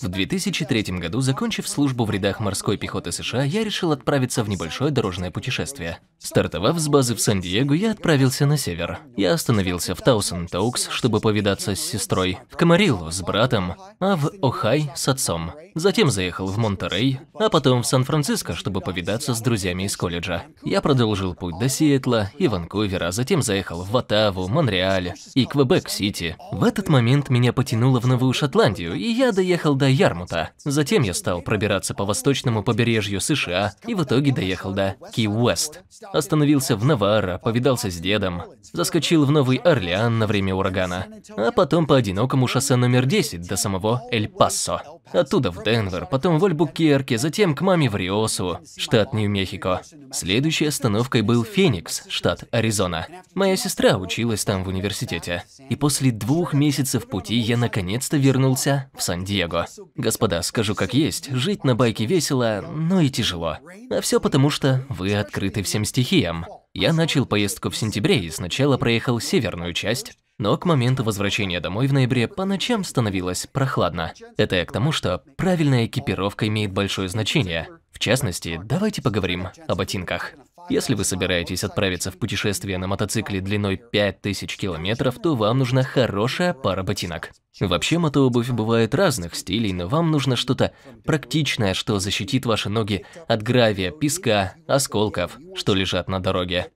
В 2003 году, закончив службу в рядах морской пехоты США, я решил отправиться в небольшое дорожное путешествие. Стартовав с базы в Сан-Диего, я отправился на север. Я остановился в Таусон-Тоукс, чтобы повидаться с сестрой, в Камариллу с братом, а в Охай с отцом. Затем заехал в Монтерей, а потом в Сан-Франциско, чтобы повидаться с друзьями из колледжа. Я продолжил путь до Сиэтла и Ванкувера, а затем заехал в Ватаву, Монреаль и Квебек-Сити. В этот момент меня потянуло в Новую Шотландию, и я доехал до Ярмута. Затем я стал пробираться по восточному побережью США и в итоге доехал до Ки-Уэст. Остановился в Наварро, повидался с дедом, заскочил в Новый Орлеан на время урагана, а потом по одинокому шоссе номер 10 до самого Эль-Пасо. Оттуда в Денвер, потом в Альбукерке, затем к маме в Риосу, штат Нью-Мехико. Следующей остановкой был Феникс, штат Аризона. Моя сестра училась там в университете. И после двух месяцев пути я наконец-то вернулся в Сан-Диего. Господа, скажу как есть, жить на байке весело, но и тяжело. А все потому, что вы открыты всем стихиям. Я начал поездку в сентябре и сначала проехал северную часть, но к моменту возвращения домой в ноябре по ночам становилось прохладно. Это я к тому, что правильная экипировка имеет большое значение. В частности, давайте поговорим о ботинках. Если вы собираетесь отправиться в путешествие на мотоцикле длиной 5000 километров, то вам нужна хорошая пара ботинок. Вообще мотообувь бывает разных стилей, но вам нужно что-то практичное, что защитит ваши ноги от гравия, песка, осколков, что лежат на дороге.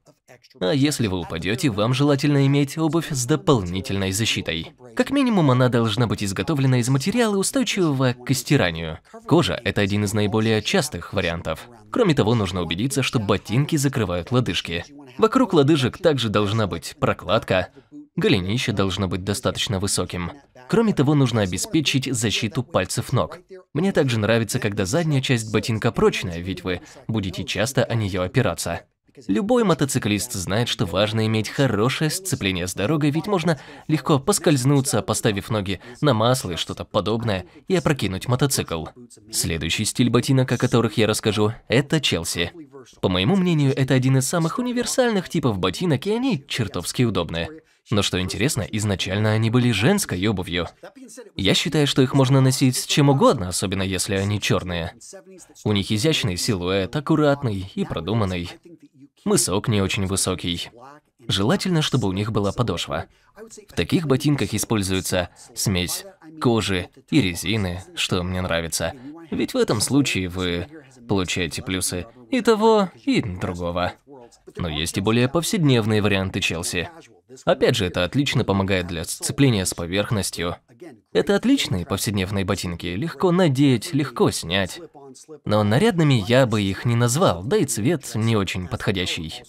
А если вы упадете, вам желательно иметь обувь с дополнительной защитой. Как минимум, она должна быть изготовлена из материала, устойчивого к истиранию. Кожа – это один из наиболее частых вариантов. Кроме того, нужно убедиться, что ботинки закрывают лодыжки. Вокруг лодыжек также должна быть прокладка, голенище должно быть достаточно высоким. Кроме того, нужно обеспечить защиту пальцев ног. Мне также нравится, когда задняя часть ботинка прочная, ведь вы будете часто о нее опираться. Любой мотоциклист знает, что важно иметь хорошее сцепление с дорогой, ведь можно легко поскользнуться, поставив ноги на масло и что-то подобное, и опрокинуть мотоцикл. Следующий стиль ботинок, о которых я расскажу, это Челси. По моему мнению, это один из самых универсальных типов ботинок, и они чертовски удобные. Но что интересно, изначально они были женской обувью. Я считаю, что их можно носить с чем угодно, особенно если они черные. У них изящный силуэт, аккуратный и продуманный мысок не очень высокий. Желательно, чтобы у них была подошва. В таких ботинках используется смесь кожи и резины, что мне нравится. Ведь в этом случае вы получаете плюсы и того, и другого. Но есть и более повседневные варианты Челси. Опять же, это отлично помогает для сцепления с поверхностью это отличные повседневные ботинки, легко надеть, легко снять. Но нарядными я бы их не назвал, да и цвет не очень подходящий.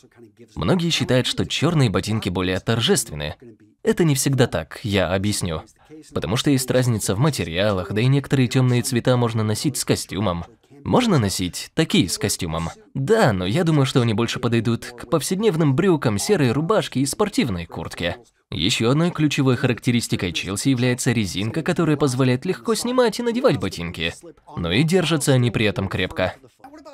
Многие считают, что черные ботинки более торжественны. Это не всегда так, я объясню. Потому что есть разница в материалах, да и некоторые темные цвета можно носить с костюмом. Можно носить такие с костюмом. Да, но я думаю, что они больше подойдут к повседневным брюкам, серой рубашке и спортивной куртке. Еще одной ключевой характеристикой Челси является резинка, которая позволяет легко снимать и надевать ботинки. Но и держатся они при этом крепко.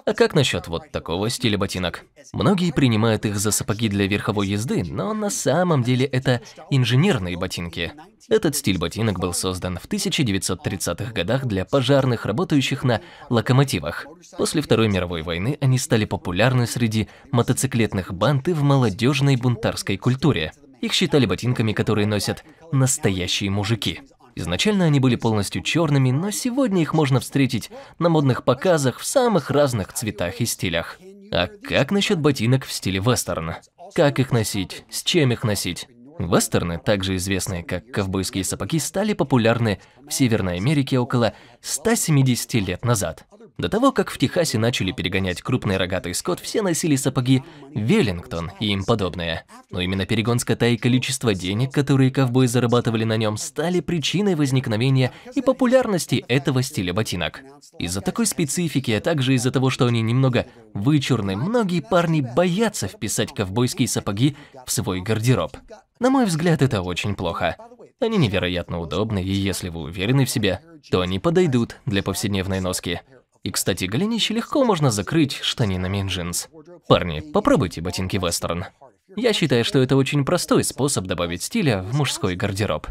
А как насчет вот такого стиля ботинок? Многие принимают их за сапоги для верховой езды, но на самом деле это инженерные ботинки. Этот стиль ботинок был создан в 1930-х годах для пожарных, работающих на локомотивах. После Второй мировой войны они стали популярны среди мотоциклетных банд и в молодежной бунтарской культуре. Их считали ботинками, которые носят настоящие мужики. Изначально они были полностью черными, но сегодня их можно встретить на модных показах в самых разных цветах и стилях. А как насчет ботинок в стиле вестерн? Как их носить? С чем их носить? Вестерны, также известные как ковбойские сапоги, стали популярны в Северной Америке около 170 лет назад. До того, как в Техасе начали перегонять крупный рогатый скот, все носили сапоги «Веллингтон» и им подобное. Но именно перегон скота и количество денег, которые ковбои зарабатывали на нем, стали причиной возникновения и популярности этого стиля ботинок. Из-за такой специфики, а также из-за того, что они немного вычурны, многие парни боятся вписать ковбойские сапоги в свой гардероб. На мой взгляд, это очень плохо. Они невероятно удобны, и если вы уверены в себе, то они подойдут для повседневной носки. И, кстати, голенище легко можно закрыть штанинами джинс. Парни, попробуйте ботинки вестерн. Я считаю, что это очень простой способ добавить стиля в мужской гардероб.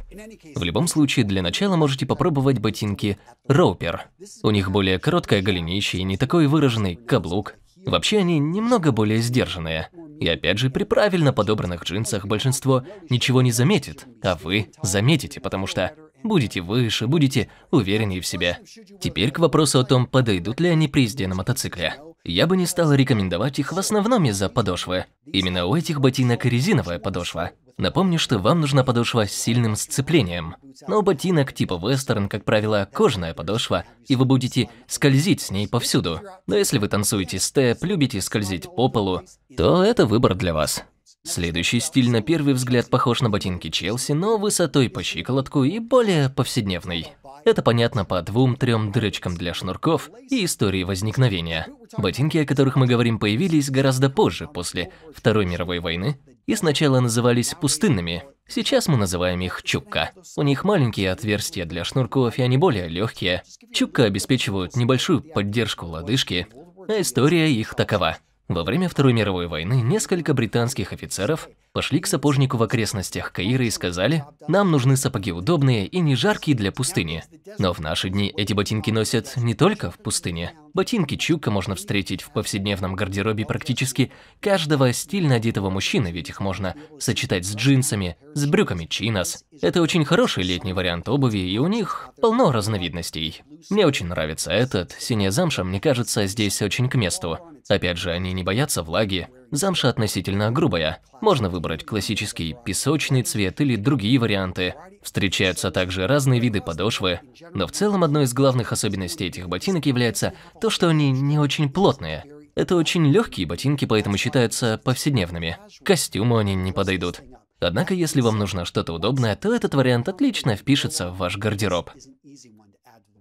В любом случае, для начала можете попробовать ботинки роупер. У них более короткое голенище и не такой выраженный каблук. Вообще они немного более сдержанные. И опять же, при правильно подобранных джинсах большинство ничего не заметит, а вы заметите, потому что Будете выше, будете увереннее в себе. Теперь к вопросу о том, подойдут ли они при езде на мотоцикле. Я бы не стал рекомендовать их в основном из-за подошвы. Именно у этих ботинок резиновая подошва. Напомню, что вам нужна подошва с сильным сцеплением. Но у ботинок типа вестерн, как правило, кожаная подошва, и вы будете скользить с ней повсюду. Но если вы танцуете степ, любите скользить по полу, то это выбор для вас. Следующий стиль на первый взгляд похож на ботинки Челси, но высотой по щиколотку и более повседневный. Это понятно по двум-трем дырочкам для шнурков и истории возникновения. Ботинки, о которых мы говорим, появились гораздо позже, после Второй мировой войны, и сначала назывались пустынными. Сейчас мы называем их чукка. У них маленькие отверстия для шнурков, и они более легкие. Чукка обеспечивают небольшую поддержку лодыжки, а история их такова. Во время Второй мировой войны несколько британских офицеров пошли к сапожнику в окрестностях Каира и сказали, нам нужны сапоги удобные и не жаркие для пустыни. Но в наши дни эти ботинки носят не только в пустыне. Ботинки чука можно встретить в повседневном гардеробе практически каждого стильно одетого мужчины, ведь их можно сочетать с джинсами, с брюками чинос. Это очень хороший летний вариант обуви, и у них полно разновидностей. Мне очень нравится этот, синяя замша, мне кажется, здесь очень к месту. Опять же, они не боятся влаги, Замша относительно грубая. Можно выбрать классический песочный цвет или другие варианты. Встречаются также разные виды подошвы. Но в целом одной из главных особенностей этих ботинок является то, что они не очень плотные. Это очень легкие ботинки, поэтому считаются повседневными. костюму они не подойдут. Однако, если вам нужно что-то удобное, то этот вариант отлично впишется в ваш гардероб.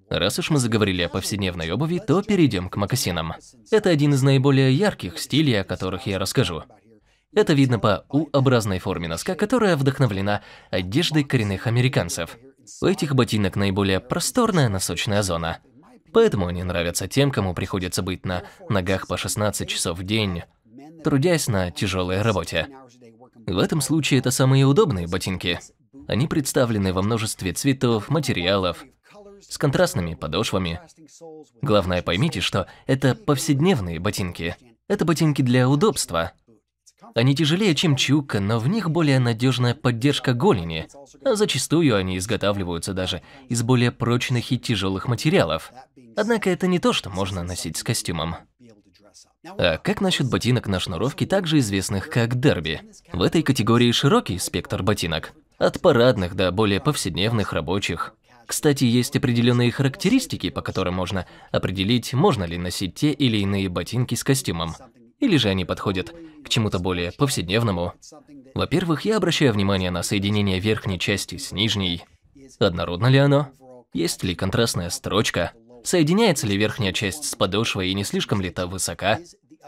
Раз уж мы заговорили о повседневной обуви, то перейдем к мокасинам. Это один из наиболее ярких стилей, о которых я расскажу. Это видно по U-образной форме носка, которая вдохновлена одеждой коренных американцев. У этих ботинок наиболее просторная носочная зона. Поэтому они нравятся тем, кому приходится быть на ногах по 16 часов в день, трудясь на тяжелой работе. В этом случае это самые удобные ботинки. Они представлены во множестве цветов, материалов, с контрастными подошвами. Главное поймите, что это повседневные ботинки. Это ботинки для удобства. Они тяжелее, чем чука, но в них более надежная поддержка голени, а зачастую они изготавливаются даже из более прочных и тяжелых материалов. Однако это не то, что можно носить с костюмом. А как насчет ботинок на шнуровке, также известных как дерби? В этой категории широкий спектр ботинок. От парадных до более повседневных рабочих. Кстати, есть определенные характеристики, по которым можно определить, можно ли носить те или иные ботинки с костюмом. Или же они подходят к чему-то более повседневному. Во-первых, я обращаю внимание на соединение верхней части с нижней. Однородно ли оно? Есть ли контрастная строчка? Соединяется ли верхняя часть с подошвой и не слишком ли та высока?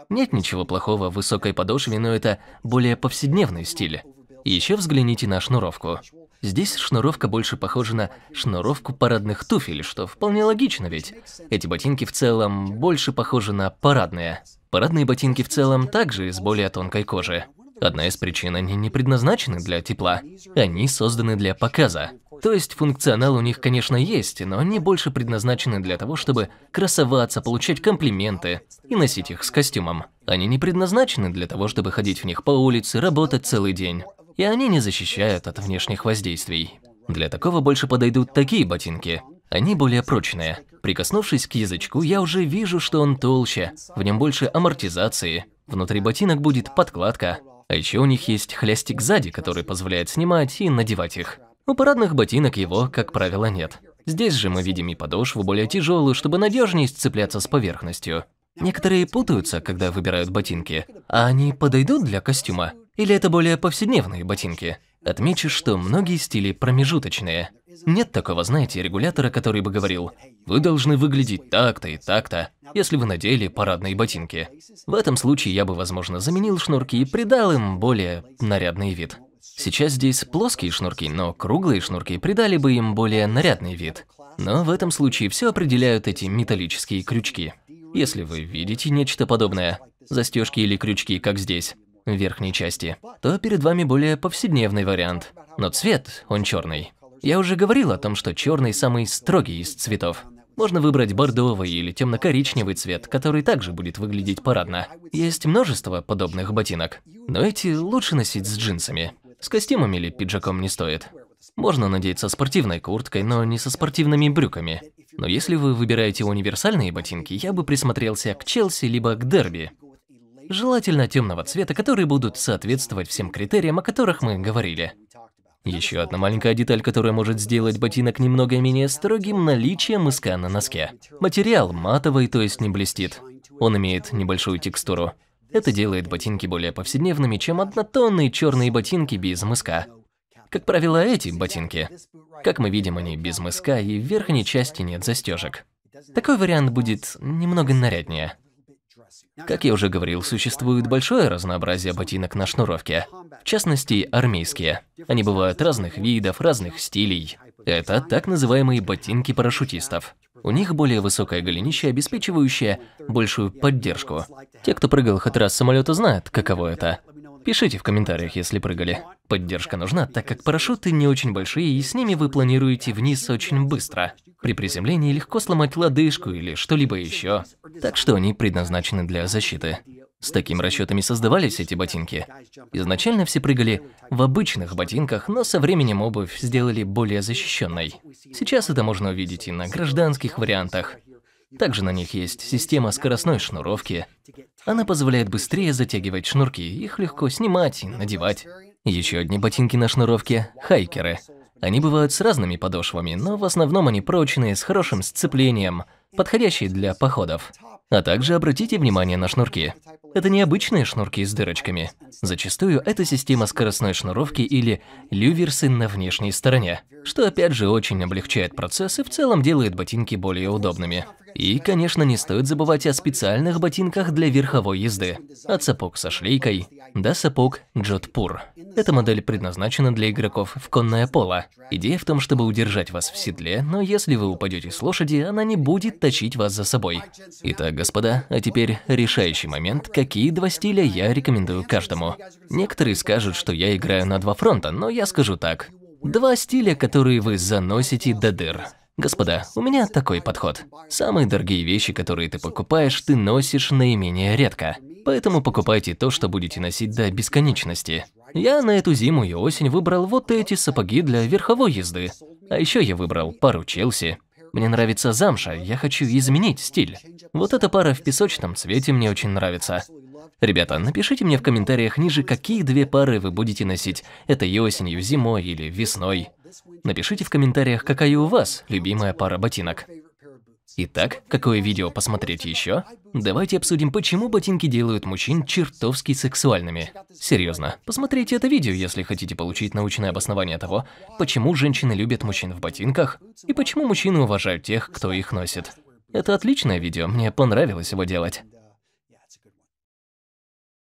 Нет ничего плохого в высокой подошве, но это более повседневный стиль. Еще взгляните на шнуровку. Здесь шнуровка больше похожа на шнуровку парадных туфель, что вполне логично, ведь эти ботинки в целом больше похожи на парадные. Парадные ботинки в целом также из более тонкой кожи. Одна из причин, они не предназначены для тепла. Они созданы для показа. То есть функционал у них, конечно, есть, но они больше предназначены для того, чтобы красоваться, получать комплименты и носить их с костюмом. Они не предназначены для того, чтобы ходить в них по улице, работать целый день и они не защищают от внешних воздействий. Для такого больше подойдут такие ботинки. Они более прочные. Прикоснувшись к язычку, я уже вижу, что он толще, в нем больше амортизации. Внутри ботинок будет подкладка. А еще у них есть хлястик сзади, который позволяет снимать и надевать их. У парадных ботинок его, как правило, нет. Здесь же мы видим и подошву более тяжелую, чтобы надежнее сцепляться с поверхностью. Некоторые путаются, когда выбирают ботинки. А они подойдут для костюма? Или это более повседневные ботинки? Отмечу, что многие стили промежуточные. Нет такого, знаете, регулятора, который бы говорил, вы должны выглядеть так-то и так-то, если вы надели парадные ботинки. В этом случае я бы, возможно, заменил шнурки и придал им более нарядный вид. Сейчас здесь плоские шнурки, но круглые шнурки придали бы им более нарядный вид. Но в этом случае все определяют эти металлические крючки если вы видите нечто подобное, застежки или крючки, как здесь, в верхней части, то перед вами более повседневный вариант. Но цвет, он черный. Я уже говорил о том, что черный самый строгий из цветов. Можно выбрать бордовый или темно-коричневый цвет, который также будет выглядеть парадно. Есть множество подобных ботинок, но эти лучше носить с джинсами. С костюмами или пиджаком не стоит. Можно надеть со спортивной курткой, но не со спортивными брюками. Но если вы выбираете универсальные ботинки, я бы присмотрелся к Челси либо к Дерби. Желательно темного цвета, которые будут соответствовать всем критериям, о которых мы говорили. Еще одна маленькая деталь, которая может сделать ботинок немного менее строгим – наличие мыска на носке. Материал матовый, то есть не блестит. Он имеет небольшую текстуру. Это делает ботинки более повседневными, чем однотонные черные ботинки без мыска. Как правило, эти ботинки. Как мы видим, они без мыска и в верхней части нет застежек. Такой вариант будет немного наряднее. Как я уже говорил, существует большое разнообразие ботинок на шнуровке, в частности, армейские. Они бывают разных видов, разных стилей. Это так называемые ботинки парашютистов. У них более высокое голенище, обеспечивающее большую поддержку. Те, кто прыгал хоть раз с самолета, знают, каково это. Пишите в комментариях, если прыгали. Поддержка нужна, так как парашюты не очень большие, и с ними вы планируете вниз очень быстро. При приземлении легко сломать лодыжку или что-либо еще. Так что они предназначены для защиты. С такими расчетами создавались эти ботинки. Изначально все прыгали в обычных ботинках, но со временем обувь сделали более защищенной. Сейчас это можно увидеть и на гражданских вариантах. Также на них есть система скоростной шнуровки. Она позволяет быстрее затягивать шнурки, их легко снимать и надевать. Еще одни ботинки на шнуровке – хайкеры. Они бывают с разными подошвами, но в основном они прочные, с хорошим сцеплением, подходящие для походов. А также обратите внимание на шнурки. Это необычные шнурки с дырочками. Зачастую это система скоростной шнуровки или люверсы на внешней стороне, что опять же очень облегчает процесс и в целом делает ботинки более удобными. И, конечно, не стоит забывать о специальных ботинках для верховой езды. От сапог со шлейкой до сапог Джотпур. Эта модель предназначена для игроков в конное поло. Идея в том, чтобы удержать вас в седле, но если вы упадете с лошади, она не будет точить вас за собой. Итак, господа, а теперь решающий момент, какие два стиля я рекомендую каждому. Некоторые скажут, что я играю на два фронта, но я скажу так. Два стиля, которые вы заносите до дыр. Господа, у меня такой подход. Самые дорогие вещи, которые ты покупаешь, ты носишь наименее редко. Поэтому покупайте то, что будете носить до бесконечности. Я на эту зиму и осень выбрал вот эти сапоги для верховой езды. А еще я выбрал пару Челси, мне нравится замша, я хочу изменить стиль. Вот эта пара в песочном цвете мне очень нравится. Ребята, напишите мне в комментариях ниже, какие две пары вы будете носить этой осенью, зимой или весной. Напишите в комментариях, какая у вас любимая пара ботинок. Итак, какое видео посмотреть еще? Давайте обсудим, почему ботинки делают мужчин чертовски сексуальными. Серьезно, посмотрите это видео, если хотите получить научное обоснование того, почему женщины любят мужчин в ботинках и почему мужчины уважают тех, кто их носит. Это отличное видео, мне понравилось его делать.